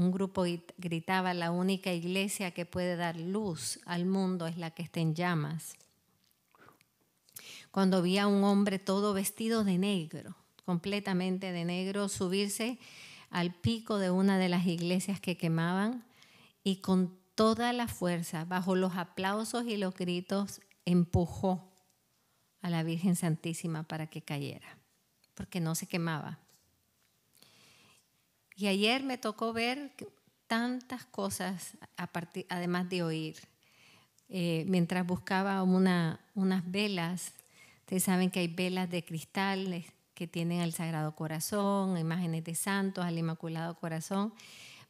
un grupo gritaba, la única iglesia que puede dar luz al mundo es la que está en llamas. Cuando vi a un hombre todo vestido de negro, completamente de negro, subirse al pico de una de las iglesias que quemaban y con toda la fuerza, bajo los aplausos y los gritos, empujó a la Virgen Santísima para que cayera, porque no se quemaba. Y ayer me tocó ver tantas cosas, a además de oír. Eh, mientras buscaba unas velas, ustedes saben que hay velas de cristal que tienen al Sagrado Corazón, imágenes de santos, al Inmaculado Corazón.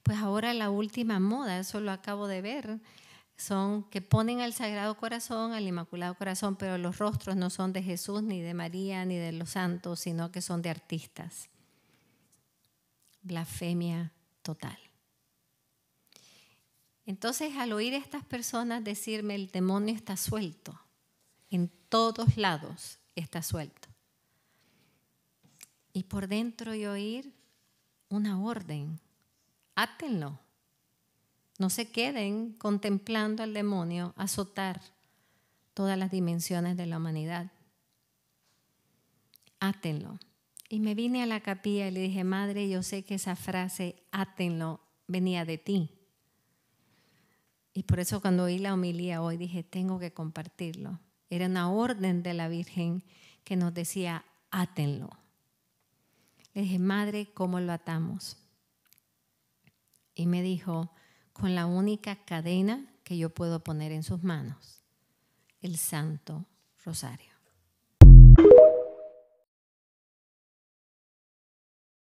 Pues ahora la última moda, eso lo acabo de ver, son que ponen al Sagrado Corazón, al Inmaculado Corazón, pero los rostros no son de Jesús, ni de María, ni de los santos, sino que son de artistas blasfemia total. Entonces, al oír a estas personas decirme, el demonio está suelto, en todos lados está suelto. Y por dentro yo oír una orden, átenlo, no se queden contemplando al demonio azotar todas las dimensiones de la humanidad. Átenlo. Y me vine a la capilla y le dije, madre, yo sé que esa frase, átenlo, venía de ti. Y por eso cuando oí la homilía hoy dije, tengo que compartirlo. Era una orden de la Virgen que nos decía, átenlo. Le dije, madre, ¿cómo lo atamos? Y me dijo, con la única cadena que yo puedo poner en sus manos, el Santo Rosario.